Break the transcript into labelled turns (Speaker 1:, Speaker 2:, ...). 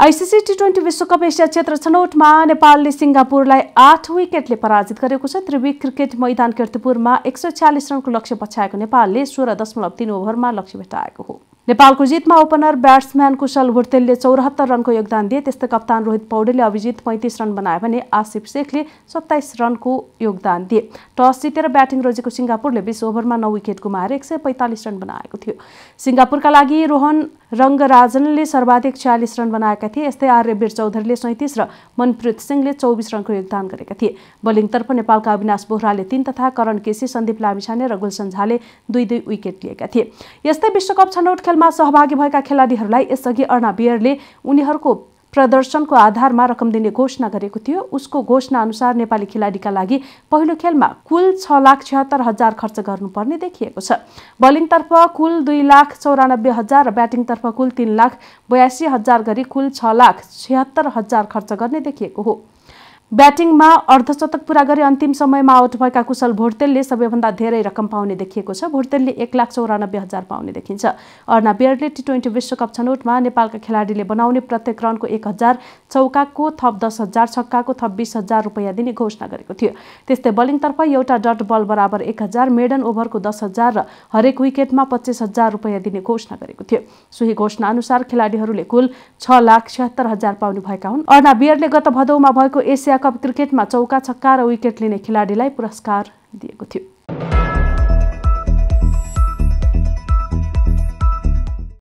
Speaker 1: ICC T twenty विश्वकप Asia क्षेत्र छनौटमा नेपालले सिङ्गापुरलाई आठ विकेटले पराजित गरेको छ त्रिवी क्रिकेट मैदान किर्तिपुरमा एक सय छ्यालिस रनको लक्ष्य पछ्याएको नेपालले सोह्र दशमलव तिन ओभरमा लक्ष्य भेटाएको हो नेपालको जितमा ओपनर ब्याट्सम्यान कुशल भुर्तेलले चौरात्तर रनको योगदान दिए त्यस्तै कप्तान रोहित पौडेलले अभिजित पैँतिस रन बनायो भने आसिफ शेखले सत्ताइस रनको योगदान दिए टस जितेर ब्याटिङ रोजेको सिङ्गापुरले बिस ओभरमा नौ विकेट गुमाएर एक सय पैँतालिस रन बनाएको थियो सिङ्गापुरका लागि रोहन रङ्गराजनले सर्वाधिक छ्यालिस रन बनाएका थिए यस्तै आर्यवीर चौधरीले सैँतिस र मनप्रीत सिंहले चौबिस रनको योगदान गरेका थिए बलिङतर्फ नेपालका अविनाश बोहराले तीन तथा करण केसी सन्दीप लामिछाने र गुलसन झाले दुई दुई विकेट लिएका थिए यस्तै विश्वकप छनौट खेलमा सहभागी भएका खेलाडीहरूलाई यसअघि अर्ना बियरले उनीहरूको प्रदर्शनको आधारमा रकम दिने घोषणा गरेको थियो उसको घोषणा अनुसार नेपाली खेलाडीका लागि पहिलो खेलमा कुल छ लाख छिहत्तर हजार खर्च गर्नुपर्ने देखिएको छ बलिङतर्फ कुल दुई लाख चौरानब्बे हजार र ब्याटिङतर्फ कुल तिन लाख बयासी हजार गरी कुल छ लाख छिहत्तर हजार खर्च गर्ने देखिएको हो ब्याटिङमा अर्धशतक पुरा गरी अन्तिम समयमा आउट भएका कुशल भोटेलले सबैभन्दा धेरै रकम पाउने देखिएको छ भोटेलले एक लाख चौरानब्बे हजार पाउने देखिन्छ अर्ना बेयरले टी ट्वेन्टी विश्वकप छनौटमा नेपालका खेलाडीले बनाउने प्रत्येक रनको एक हजार चौकाको थप दस हजार छक्काको थप बिस हजार रुपियाँ दिने घोषणा गरेको थियो त्यस्तै बलिङतर्फ एउटा डट बल बराबर एक हजार मेडन ओभरको दस हजार र हरेक विकेटमा पच्चिस हजार रुपियाँ दिने घोषणा गरेको थियो सोही घोषणा अनुसार खेलाडीहरूले कुल छ लाख छिहत्तर हजार पाउने भएका हुन् अर्ना बेयरले गत भदौमा भएको एसिया कप क्रिकेटमा चौका छक्का र विकेट लिने खेलाडीलाई पुरस्कार दिएको थियो